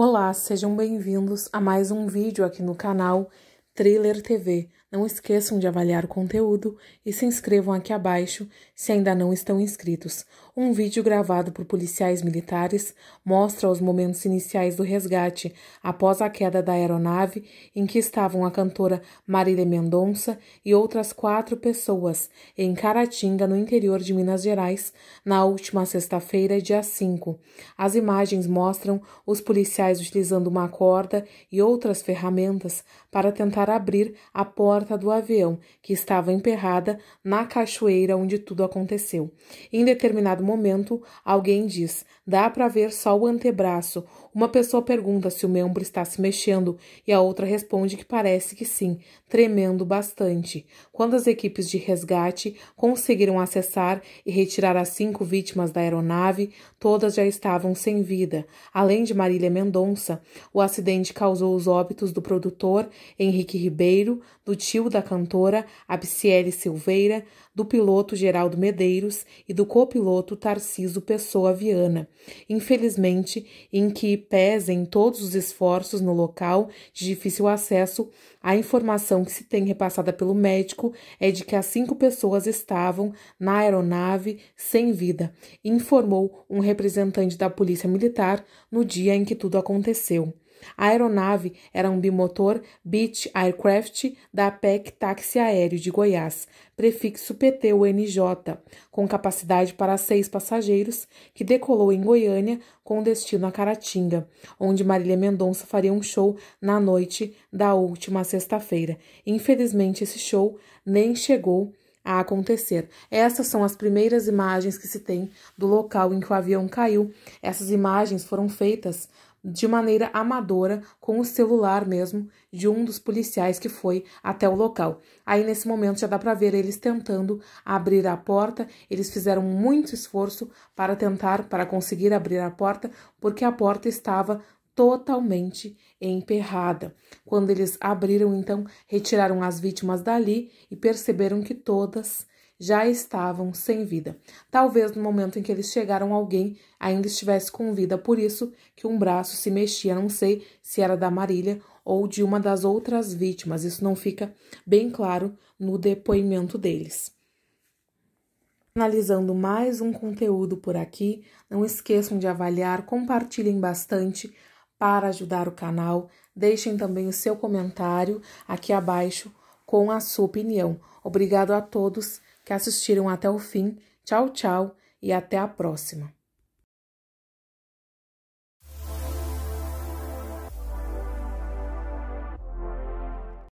Olá, sejam bem-vindos a mais um vídeo aqui no canal Trailer TV. Não esqueçam de avaliar o conteúdo e se inscrevam aqui abaixo se ainda não estão inscritos. Um vídeo gravado por policiais militares mostra os momentos iniciais do resgate após a queda da aeronave em que estavam a cantora Marília Mendonça e outras quatro pessoas em Caratinga, no interior de Minas Gerais, na última sexta-feira, dia 5. As imagens mostram os policiais utilizando uma corda e outras ferramentas para tentar abrir a porta porta do avião, que estava emperrada na cachoeira onde tudo aconteceu. Em determinado momento, alguém diz: Dá para ver só o antebraço. Uma pessoa pergunta se o membro está se mexendo e a outra responde que parece que sim, tremendo bastante. Quando as equipes de resgate conseguiram acessar e retirar as cinco vítimas da aeronave, todas já estavam sem vida. Além de Marília Mendonça, o acidente causou os óbitos do produtor Henrique Ribeiro, do tio da cantora Abciele Silveira, do piloto Geraldo Medeiros e do copiloto Tarciso Pessoa Viana. Infelizmente, em que pesem todos os esforços no local de difícil acesso, a informação que se tem repassada pelo médico é de que as cinco pessoas estavam na aeronave sem vida, informou um representante da Polícia Militar no dia em que tudo aconteceu. A aeronave era um bimotor Beach Aircraft da PEC Táxi Aéreo de Goiás, prefixo PTUNJ, com capacidade para seis passageiros, que decolou em Goiânia com destino a Caratinga, onde Marília Mendonça faria um show na noite da última sexta-feira. Infelizmente, esse show nem chegou a acontecer. Essas são as primeiras imagens que se tem do local em que o avião caiu. Essas imagens foram feitas de maneira amadora com o celular mesmo de um dos policiais que foi até o local. Aí nesse momento já dá para ver eles tentando abrir a porta, eles fizeram muito esforço para tentar para conseguir abrir a porta, porque a porta estava totalmente emperrada. Quando eles abriram, então, retiraram as vítimas dali e perceberam que todas já estavam sem vida. Talvez no momento em que eles chegaram, alguém ainda estivesse com vida, por isso que um braço se mexia, não sei se era da Marília ou de uma das outras vítimas. Isso não fica bem claro no depoimento deles. finalizando mais um conteúdo por aqui, não esqueçam de avaliar, compartilhem bastante para ajudar o canal. Deixem também o seu comentário aqui abaixo com a sua opinião. Obrigado a todos que assistiram até o fim. Tchau, tchau e até a próxima!